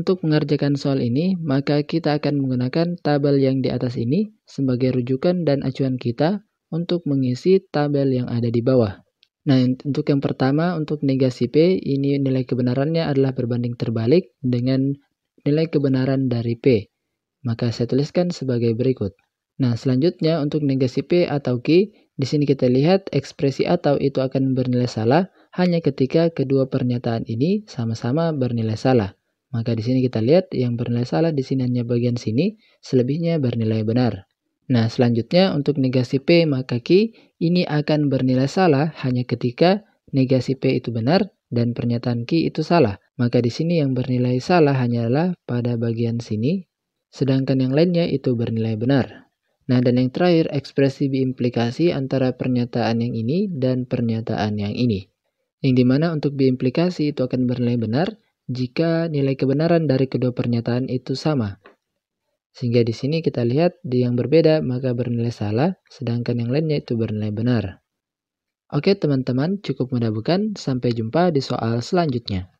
Untuk mengerjakan soal ini, maka kita akan menggunakan tabel yang di atas ini sebagai rujukan dan acuan kita untuk mengisi tabel yang ada di bawah. Nah, untuk yang pertama, untuk negasi P, ini nilai kebenarannya adalah berbanding terbalik dengan nilai kebenaran dari P. Maka saya tuliskan sebagai berikut. Nah, selanjutnya untuk negasi P atau Q, di sini kita lihat ekspresi atau itu akan bernilai salah hanya ketika kedua pernyataan ini sama-sama bernilai salah. Maka di sini kita lihat yang bernilai salah di sini hanya bagian sini, selebihnya bernilai benar. Nah, selanjutnya untuk negasi P maka Q ini akan bernilai salah hanya ketika negasi P itu benar dan pernyataan Q itu salah. Maka di sini yang bernilai salah hanyalah pada bagian sini, sedangkan yang lainnya itu bernilai benar. Nah, dan yang terakhir, ekspresi biimplikasi antara pernyataan yang ini dan pernyataan yang ini. Yang dimana untuk biimplikasi itu akan bernilai benar, jika nilai kebenaran dari kedua pernyataan itu sama. Sehingga di sini kita lihat di yang berbeda maka bernilai salah, sedangkan yang lainnya itu bernilai benar. Oke teman-teman, cukup mudah bukan? Sampai jumpa di soal selanjutnya.